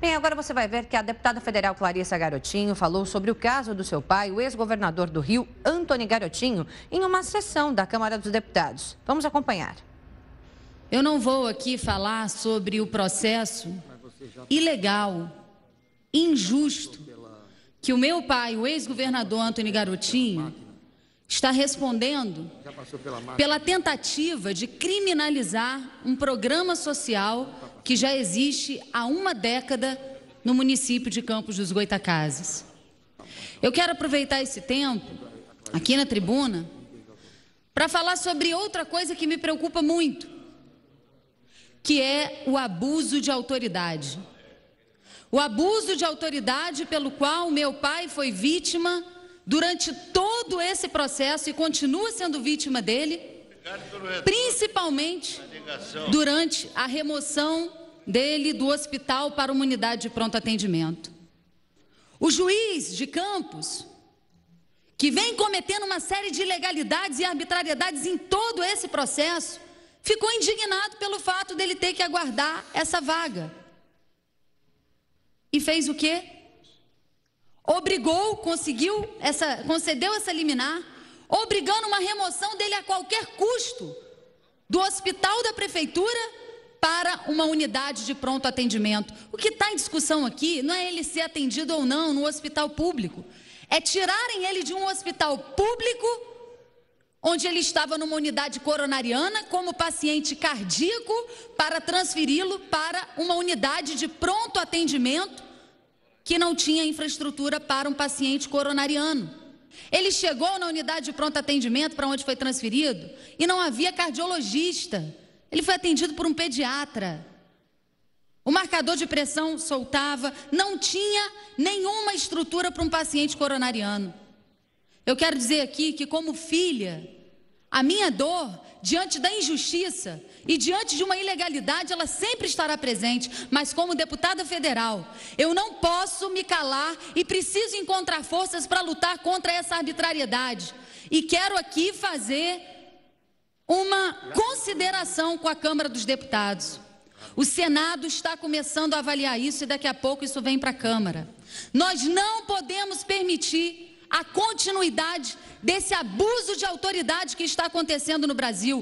Bem, agora você vai ver que a deputada federal Clarissa Garotinho falou sobre o caso do seu pai, o ex-governador do Rio, Antônio Garotinho, em uma sessão da Câmara dos Deputados. Vamos acompanhar. Eu não vou aqui falar sobre o processo ilegal, injusto, que o meu pai, o ex-governador Antônio Garotinho, está respondendo pela, pela, tentativa de criminalizar um programa social que já existe há uma década no município de Campos dos Goitacazes. Eu quero aproveitar esse tempo, aqui na tribuna, para falar sobre outra coisa que me preocupa muito, que é o abuso de autoridade. O abuso de autoridade pelo qual meu pai foi vítima durante todo esse processo e continua sendo vítima dele, principalmente durante a remoção dele do hospital para uma unidade de pronto atendimento. O juiz de Campos, que vem cometendo uma série de ilegalidades e arbitrariedades em todo esse processo, ficou indignado pelo fato dele ter que aguardar essa vaga. E fez o quê? obrigou, conseguiu, essa, concedeu essa liminar, obrigando uma remoção dele a qualquer custo do hospital da prefeitura para uma unidade de pronto atendimento. O que está em discussão aqui não é ele ser atendido ou não no hospital público, é tirarem ele de um hospital público onde ele estava numa unidade coronariana como paciente cardíaco para transferi-lo para uma unidade de pronto atendimento que não tinha infraestrutura para um paciente coronariano. Ele chegou na unidade de pronto atendimento para onde foi transferido e não havia cardiologista. Ele foi atendido por um pediatra. O marcador de pressão soltava, não tinha nenhuma estrutura para um paciente coronariano. Eu quero dizer aqui que, como filha, a minha dor diante da injustiça e diante de uma ilegalidade, ela sempre estará presente, mas como deputada federal, eu não posso me calar e preciso encontrar forças para lutar contra essa arbitrariedade. E quero aqui fazer uma consideração com a Câmara dos Deputados. O Senado está começando a avaliar isso e daqui a pouco isso vem para a Câmara. Nós não podemos permitir a continuidade desse abuso de autoridade que está acontecendo no Brasil.